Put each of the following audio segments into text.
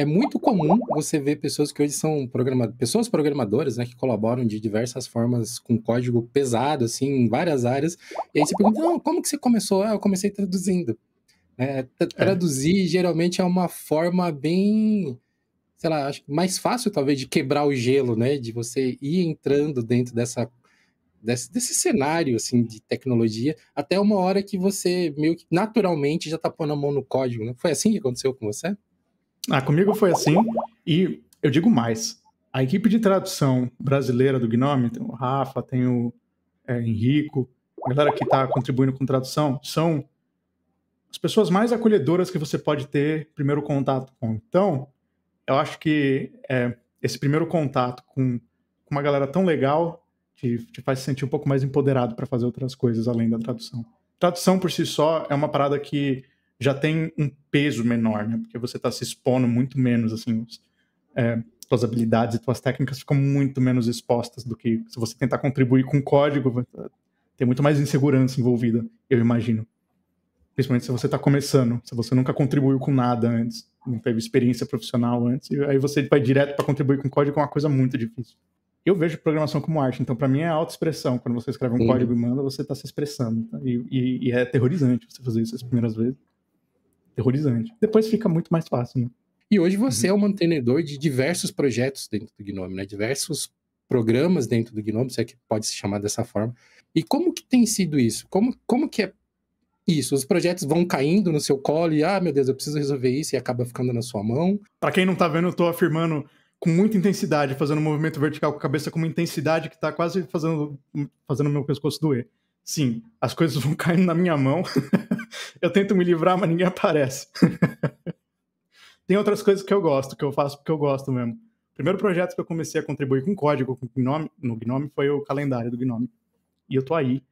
é muito comum você ver pessoas que hoje são pessoas programadoras, né, que colaboram de diversas formas com código pesado, assim, em várias áreas. E aí você pergunta, não, como que você começou? Ah, eu comecei traduzindo. Né, é, traduzir é. geralmente é uma forma bem, sei lá, acho mais fácil talvez de quebrar o gelo, né, de você ir entrando dentro dessa Desse, desse, cenário assim de tecnologia até uma hora que você meio que naturalmente já tá pondo a mão no código, né? Foi assim que aconteceu com você? Ah, comigo foi assim. E eu digo mais: a equipe de tradução brasileira do Gnome, tem o Rafa, tem o é, Henrico, a galera que está contribuindo com tradução, são as pessoas mais acolhedoras que você pode ter primeiro contato com. Então, eu acho que é, esse primeiro contato com, uma galera tão legal te, te faz sentir um pouco mais empoderado para fazer outras coisas além da tradução. Tradução por si só é uma parada que já tem um peso menor, né? Porque você está se expondo muito menos, assim, é, suas habilidades e suas técnicas ficam muito menos expostas do que se você tentar contribuir com código, tá, tem muito mais insegurança envolvida, eu imagino. Principalmente se você está começando, se você nunca contribuiu com nada antes, não teve experiência profissional antes, e aí você vai direto para contribuir com código é uma coisa muito difícil. Eu vejo programação como arte, então para mim é autoexpressão. Quando você escreve um Sim. código e manda, você está se expressando. Tá? E, e, e é aterrorizante você fazer isso as primeiras vezes terrorizante. Depois fica muito mais fácil, né? E hoje você uhum. é o um mantenedor de diversos projetos dentro do Gnome, né? Diversos programas dentro do Gnome, se é que pode se chamar dessa forma. E como que tem sido isso? Como, como que é isso? Os projetos vão caindo no seu colo e, ah, meu Deus, eu preciso resolver isso e acaba ficando na sua mão. Para quem não tá vendo, eu tô afirmando com muita intensidade, fazendo um movimento vertical com a cabeça com uma intensidade que tá quase fazendo fazendo meu pescoço doer sim, as coisas vão caindo na minha mão. eu tento me livrar, mas ninguém aparece. Tem outras coisas que eu gosto, que eu faço porque eu gosto mesmo. O primeiro projeto que eu comecei a contribuir com código com Gnome, no Gnome foi o calendário do Gnome. E eu tô aí,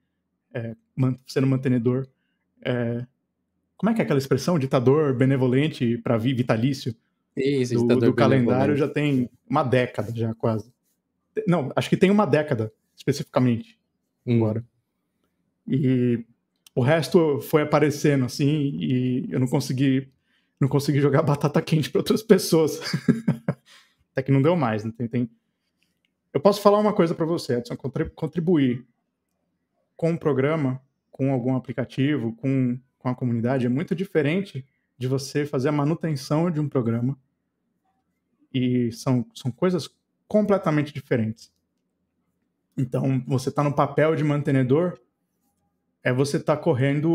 é, sendo mantenedor. É, como é que é aquela expressão? Ditador benevolente para vitalício? Isso, do, ditador do calendário já tem uma década, já quase. Não, acho que tem uma década, especificamente, hum. agora. E o resto foi aparecendo assim e eu não consegui não consegui jogar batata quente para outras pessoas. Até que não deu mais, não tem, tem... Eu posso falar uma coisa para você, Edson, contribuir com um programa, com algum aplicativo, com, com a comunidade é muito diferente de você fazer a manutenção de um programa. E são, são coisas completamente diferentes. Então, você está no papel de mantenedor, é você tá correndo.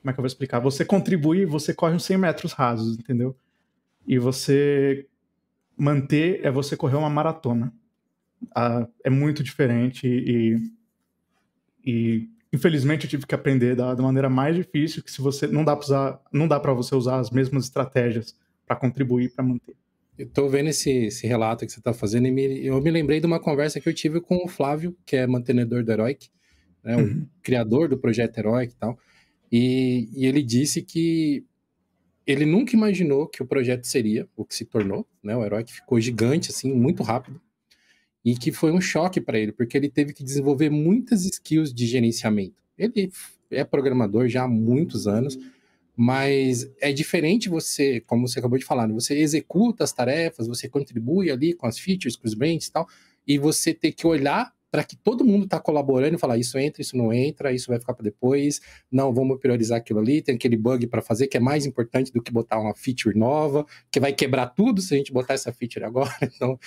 Como é que eu vou explicar? Você contribui, você corre uns 100 metros rasos, entendeu? E você manter é você correr uma maratona. Ah, é muito diferente e, e infelizmente eu tive que aprender da, da, maneira mais difícil que se você não dá para usar, não dá para você usar as mesmas estratégias para contribuir para manter. Eu tô vendo esse, esse relato que você está fazendo e me, eu me lembrei de uma conversa que eu tive com o Flávio, que é mantenedor do Heroic, né, o uhum. criador do projeto heroic e tal. E, e, ele disse que ele nunca imaginou que o projeto seria o que se tornou, né? O herói que ficou gigante, assim, muito rápido. E que foi um choque para ele, porque ele teve que desenvolver muitas skills de gerenciamento. Ele é programador já há muitos anos, mas é diferente você, como você acabou de falar, né, você executa as tarefas, você contribui ali com as features, com os brands e tal, e você ter que olhar para que todo mundo está colaborando e falar isso entra, isso não entra, isso vai ficar para depois, não, vamos priorizar aquilo ali, tem aquele bug para fazer que é mais importante do que botar uma feature nova, que vai quebrar tudo se a gente botar essa feature agora. Então,